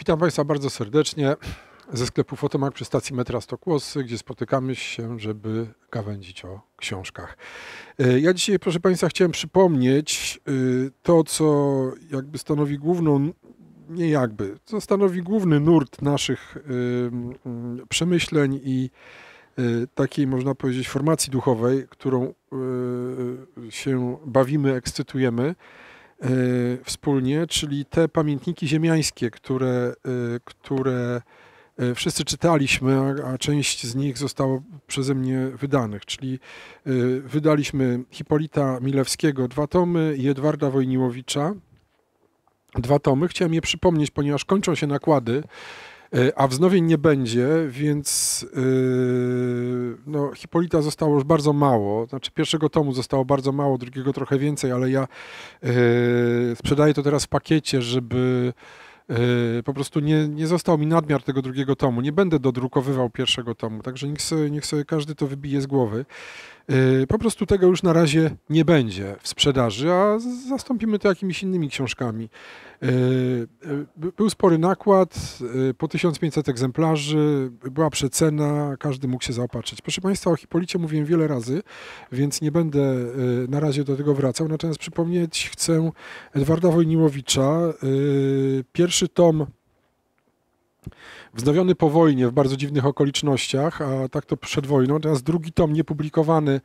Witam Państwa bardzo serdecznie ze sklepu Fotomak przy stacji metra Stokłosy, gdzie spotykamy się, żeby gawędzić o książkach. E, ja dzisiaj, proszę Państwa, chciałem przypomnieć e, to, co jakby stanowi główną, nie jakby, co stanowi główny nurt naszych e, przemyśleń i takiej, można powiedzieć, formacji duchowej, którą się bawimy, ekscytujemy. Y, wspólnie, czyli te pamiętniki ziemiańskie, które, y, które y, wszyscy czytaliśmy, a część z nich została przeze mnie wydanych, czyli wydaliśmy Hipolita Milewskiego dwa tomy i Edwarda Wojniłowicza dwa tomy. Chciałem je przypomnieć, ponieważ kończą się nakłady E, a wznowień nie będzie, więc e, no, Hipolita zostało już bardzo mało. Znaczy pierwszego tomu zostało bardzo mało, drugiego trochę więcej, ale ja e, sprzedaję to teraz w pakiecie, żeby po prostu nie, nie został mi nadmiar tego drugiego tomu. Nie będę dodrukowywał pierwszego tomu, także niech sobie, niech sobie każdy to wybije z głowy. Y, po prostu tego już na razie nie będzie w sprzedaży, a zastąpimy to jakimiś innymi książkami. Y, y, był spory nakład, po 1500 egzemplarzy, była przecena, każdy mógł się zaopatrzyć. Proszę Państwa, o Hipolicie mówiłem wiele razy, więc nie będę na razie do tego wracał. Natomiast przypomnieć chcę Edwarda Wojniłowicza. Pierwszy tom Wznowiony po wojnie w bardzo dziwnych okolicznościach, a tak to przed wojną. Natomiast drugi tom niepublikowany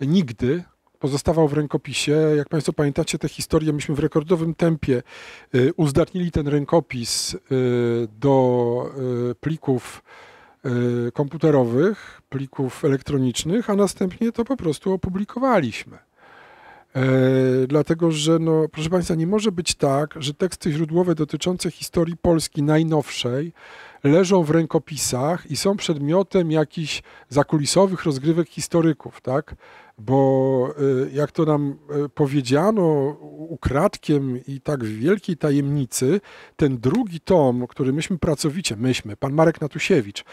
nigdy, pozostawał w rękopisie. Jak Państwo pamiętacie tę historię, myśmy w rekordowym tempie y, uzdatnili ten rękopis y, do y, plików komputerowych, plików elektronicznych, a następnie to po prostu opublikowaliśmy. E, dlatego że, no, proszę Państwa, nie może być tak, że teksty źródłowe dotyczące historii Polski najnowszej leżą w rękopisach i są przedmiotem jakichś zakulisowych rozgrywek historyków, tak? Bo e, jak to nam e, powiedziano ukradkiem i tak w wielkiej tajemnicy, ten drugi tom, który myśmy pracowicie, myśmy, pan Marek Natusiewicz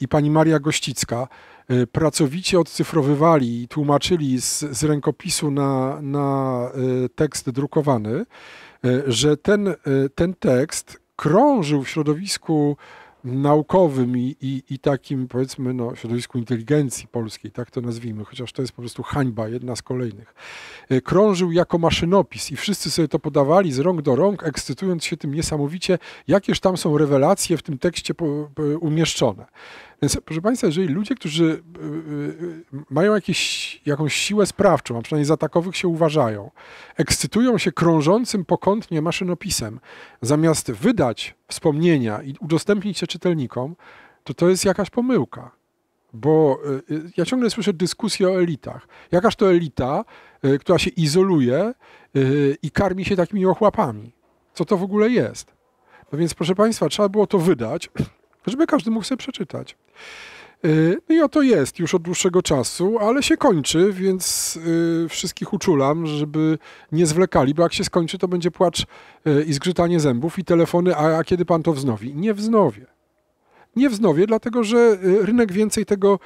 i pani Maria Gościcka, E, pracowicie odcyfrowywali i tłumaczyli z, z rękopisu na, na e, tekst drukowany, e, że ten, ten tekst krążył w środowisku naukowym i, i, i, takim, powiedzmy, no, środowisku inteligencji polskiej, tak to nazwijmy, chociaż to jest po prostu hańba, jedna z kolejnych, krążył jako maszynopis i wszyscy sobie to podawali z rąk do rąk, ekscytując się tym niesamowicie, jakież tam są rewelacje w tym tekście umieszczone. Więc proszę Państwa, jeżeli ludzie, którzy y, y, y, mają jakieś, jakąś siłę sprawczą, a przynajmniej za takowych się uważają, ekscytują się krążącym pokątnie maszynopisem, zamiast wydać wspomnienia i udostępnić je czytelnikom, to to jest jakaś pomyłka. Bo ja ciągle słyszę dyskusję o elitach. Jakaż to elita, która się izoluje i karmi się takimi ochłapami. Co to w ogóle jest? No więc proszę Państwa, trzeba było to wydać, żeby każdy mógł sobie przeczytać. Y, no i oto jest już od dłuższego czasu, ale się kończy, więc y, wszystkich uczulam, żeby nie zwlekali, bo jak się skończy, to będzie płacz y, i zgrzytanie zębów i telefony, a, a kiedy pan to wznowi? Nie wznowię. Nie wznowię, dlatego że rynek więcej tego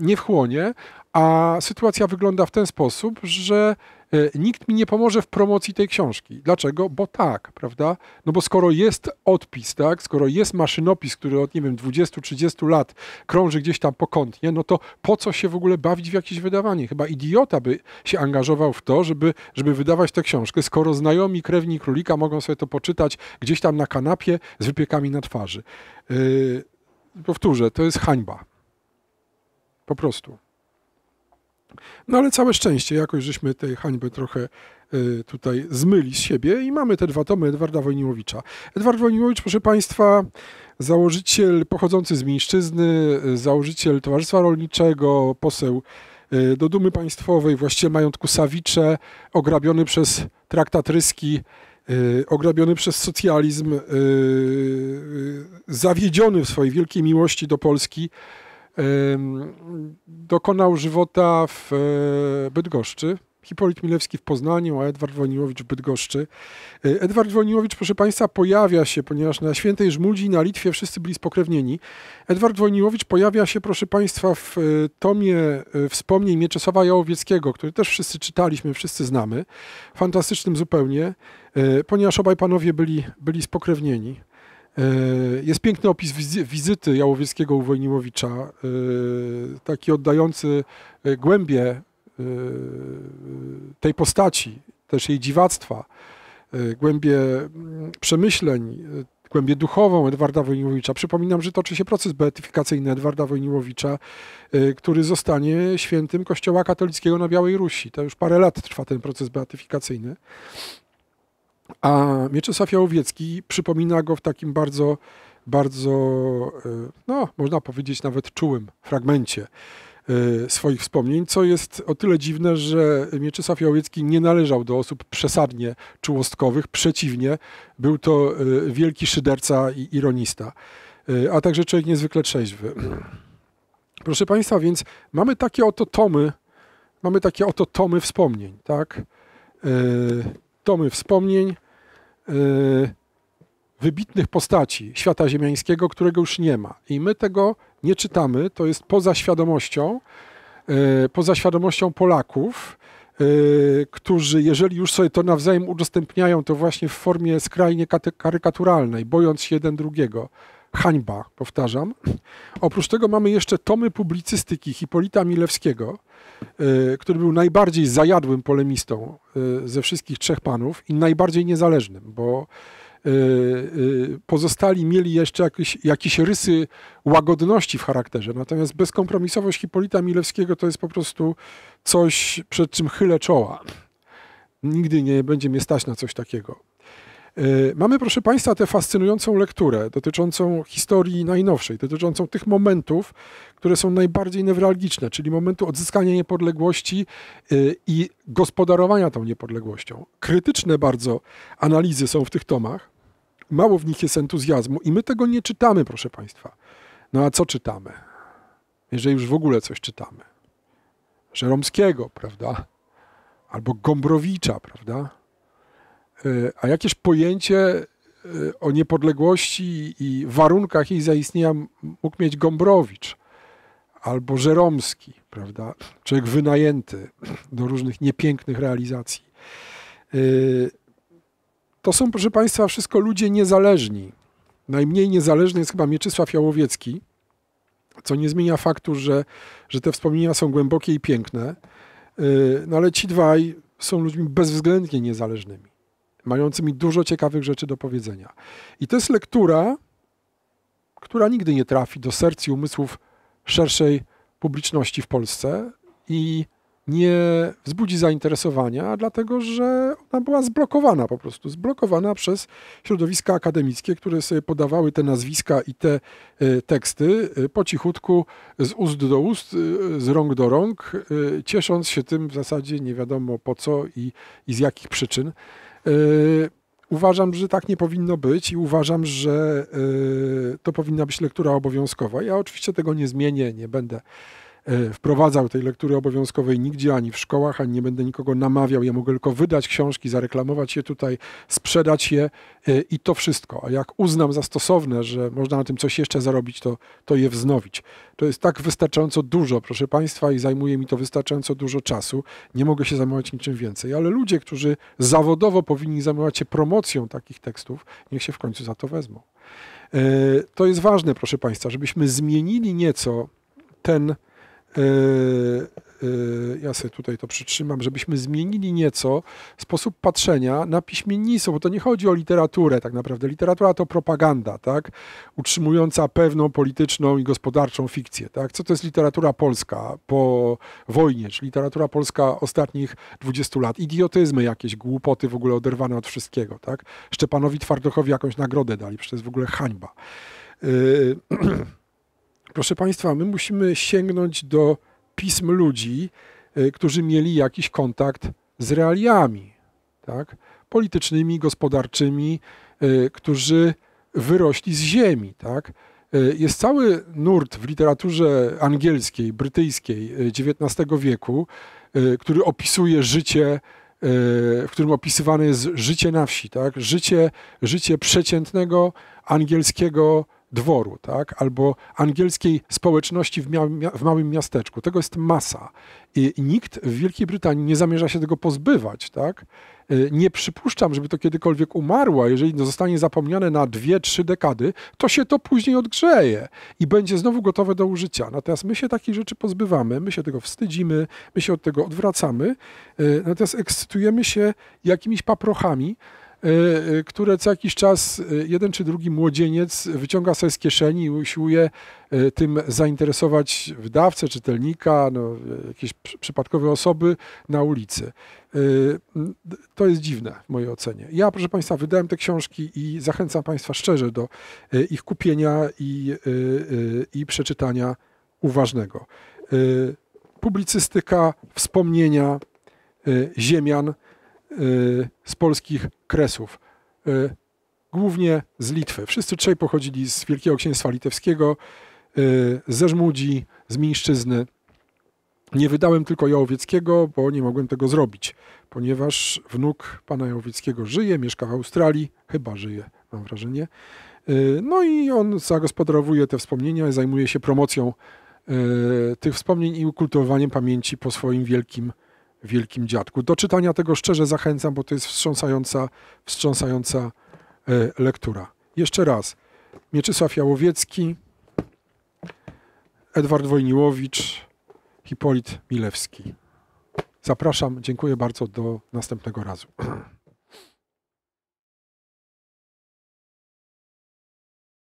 nie wchłonie, a sytuacja wygląda w ten sposób, że E, nikt mi nie pomoże w promocji tej książki. Dlaczego? Bo tak, prawda? No bo skoro jest odpis, tak, skoro jest maszynopis, który od, nie wiem, 20-30 lat krąży gdzieś tam pokątnie, no to po co się w ogóle bawić w jakieś wydawanie? Chyba idiota by się angażował w to, żeby, żeby wydawać tę książkę, skoro znajomi krewni królika mogą sobie to poczytać gdzieś tam na kanapie z wypiekami na twarzy. Yy, powtórzę, to jest hańba. Po prostu. No ale całe szczęście, jakoś żeśmy tej hańby trochę e, tutaj zmyli z siebie i mamy te dwa tomy Edwarda Wojniłowicza. Edward Wojniłowicz, proszę Państwa, założyciel pochodzący z Mińszczyzny, e, założyciel Towarzystwa Rolniczego, poseł e, do Dumy Państwowej, właściciel majątku Sawicze, ograbiony przez traktat Ryski, ograbiony przez socjalizm, zawiedziony w swojej wielkiej miłości do Polski, Dokonał żywota w e, Bydgoszczy. Hipolit Milewski w Poznaniu, a Edward Woniłowicz w Bydgoszczy. E, Edward Woniłowicz, proszę Państwa, pojawia się, ponieważ na Świętej Żmudzi na Litwie wszyscy byli spokrewnieni. Edward Woniłowicz pojawia się, proszę Państwa, w e, tomie wspomnień Mieczysława Jałowieckiego, który też wszyscy czytaliśmy, wszyscy znamy. Fantastycznym zupełnie, ponieważ obaj panowie byli, byli spokrewnieni. E, jest piękny opis wizyty Jałowieckiego u Wojniłowicza, e, taki oddający e, głębie tej postaci, też jej dziwactwa, głębie mm, przemyśleń, głębie duchową Edwarda Wojniłowicza. Przypominam, że toczy się proces beatyfikacyjny Edwarda Wojniłowicza, który zostanie świętym Kościoła katolickiego na Białej Rusi. To już parę lat trwa ten proces beatyfikacyjny. A Mieczysław Jałowiecki przypomina go w takim bardzo, bardzo, e, no, można powiedzieć nawet czułym fragmencie e, swoich wspomnień, co jest o tyle dziwne, że Mieczysław Jałowiecki nie należał do osób przesadnie czułostkowych, przeciwnie, był to e, wielki szyderca i ironista, a także człowiek niezwykle trzeźwy. Proszę Państwa, więc mamy takie oto tomy, mamy takie oto tomy wspomnień, tak? tomy wspomnień e, wybitnych postaci świata ziemiańskiego, którego już nie ma. I my tego nie czytamy, to jest poza świadomością, e, poza świadomością Polaków, e, którzy, jeżeli już sobie to nawzajem udostępniają, to właśnie w formie skrajnie karykaturalnej, bojąc się jeden drugiego hańba, powtarzam. Oprócz tego mamy jeszcze tomy publicystyki Hipolita Milewskiego, e, który był najbardziej zajadłym polemistą e, ze wszystkich trzech panów i najbardziej niezależnym, bo e, pozostali mieli jeszcze jakieś, jakieś rysy łagodności w charakterze. Natomiast bezkompromisowość Hipolita Milewskiego to jest po prostu coś, przed czym chylę czoła. Nigdy nie będzie mnie stać na coś takiego. E, mamy, proszę Państwa, tę fascynującą lekturę dotyczącą historii najnowszej, dotyczącą tych momentów, które są najbardziej newralgiczne, czyli momentu odzyskania niepodległości e, i gospodarowania tą niepodległością. Krytyczne bardzo analizy są w tych tomach, mało w nich jest entuzjazmu i my tego nie czytamy, proszę Państwa. No a co czytamy? Jeżeli już w ogóle coś czytamy. Żeromskiego, prawda? Albo Gombrowicza, prawda? E, a jakieś pojęcie e, o niepodległości i warunkach jej zaistnienia mógł mieć Gombrowicz albo Żeromski, prawda? Człowiek wynajęty do różnych niepięknych realizacji. E, to są, proszę Państwa, wszystko ludzie niezależni. Najmniej niezależny jest chyba Mieczysław Jałowiecki, co nie zmienia faktu, że, że te wspomnienia są głębokie i piękne. No ale ci dwaj są ludźmi bezwzględnie niezależnymi mającymi dużo ciekawych rzeczy do powiedzenia. I to jest lektura, która nigdy nie trafi do serc i umysłów szerszej publiczności w Polsce i nie wzbudzi zainteresowania, dlatego że ona była zblokowana po prostu, zblokowana przez środowiska akademickie, które sobie podawały te nazwiska i te e, teksty e, po cichutku z ust do ust, e, z rąk do rąk, ciesząc się tym w zasadzie nie wiadomo po co i, i z jakich przyczyn. Y, uważam, że tak nie powinno być i uważam, że y, to powinna być lektura obowiązkowa. Ja oczywiście tego nie zmienię, nie będę E, wprowadzał tej lektury obowiązkowej nigdzie, ani w szkołach, ani nie będę nikogo namawiał. Ja mogę tylko wydać książki, zareklamować je tutaj, sprzedać je e, i to wszystko. A jak uznam za stosowne, że można na tym coś jeszcze zarobić, to, to je wznowić. To jest tak wystarczająco dużo, proszę Państwa, i zajmuje mi to wystarczająco dużo czasu. Nie mogę się zajmować niczym więcej, ale ludzie, którzy zawodowo powinni zajmować się promocją takich tekstów, niech się w końcu za to wezmą. E, to jest ważne, proszę Państwa, żebyśmy zmienili nieco ten Yy, yy, ja sobie tutaj to przytrzymam, żebyśmy zmienili nieco sposób patrzenia na piśmiennictwo, bo to nie chodzi o literaturę tak naprawdę. Literatura to propaganda, tak? utrzymująca pewną polityczną i gospodarczą fikcję. Tak? Co to jest literatura polska po wojnie, czy literatura polska ostatnich 20 lat? Idiotyzmy jakieś, głupoty w ogóle oderwane od wszystkiego. Tak? Szczepanowi Twardochowi jakąś nagrodę dali, przecież to jest w ogóle hańba. Yy, Proszę Państwa, my musimy sięgnąć do pism ludzi, e, którzy mieli jakiś kontakt z realiami tak? politycznymi, gospodarczymi, e, którzy wyrośli z ziemi. Tak? E, jest cały nurt w literaturze angielskiej, brytyjskiej XIX wieku, który opisuje życie, w którym opisywane jest życie na wsi, tak? życie, życie przeciętnego angielskiego dworu, tak? albo angielskiej społeczności w, w, małym miasteczku. Tego jest masa. I nikt w Wielkiej Brytanii nie zamierza się tego pozbywać. Tak? Y, nie przypuszczam, żeby to kiedykolwiek umarło. Jeżeli zostanie zapomniane na dwie, trzy dekady, to się to później odgrzeje i będzie znowu gotowe do użycia. Natomiast my się takich rzeczy pozbywamy, my się tego wstydzimy, my się od tego odwracamy, y, natomiast ekscytujemy się jakimiś paprochami, Y, y, które co jakiś czas y, jeden czy drugi młodzieniec wyciąga sobie z kieszeni i usiłuje tym zainteresować wydawcę, czytelnika, no, jakieś przypadkowe osoby na ulicy. To jest dziwne w mojej ocenie. Ja, proszę Państwa, wydałem te książki i zachęcam Państwa szczerze do ich kupienia i, i przeczytania uważnego. Publicystyka, wspomnienia Ziemian – Y, z polskich kresów, y, głównie z Litwy. Wszyscy trzej pochodzili z Wielkiego Księstwa Litewskiego, y, ze Żmudzi, z Mińszczyzny. Nie wydałem tylko Jałowieckiego, bo nie mogłem tego zrobić, ponieważ wnuk pana Jałowieckiego żyje, mieszka w Australii, chyba żyje, mam wrażenie. No i on zagospodarowuje te wspomnienia, zajmuje się promocją tych wspomnień i ukultowaniem pamięci po swoim wielkim Wielkim Dziadku. Do czytania tego szczerze zachęcam, bo to jest wstrząsająca, wstrząsająca e, lektura. Jeszcze raz. Mieczysław Jałowiecki, Edward Wojniłowicz, Hipolit Milewski. Zapraszam, dziękuję bardzo, do następnego razu.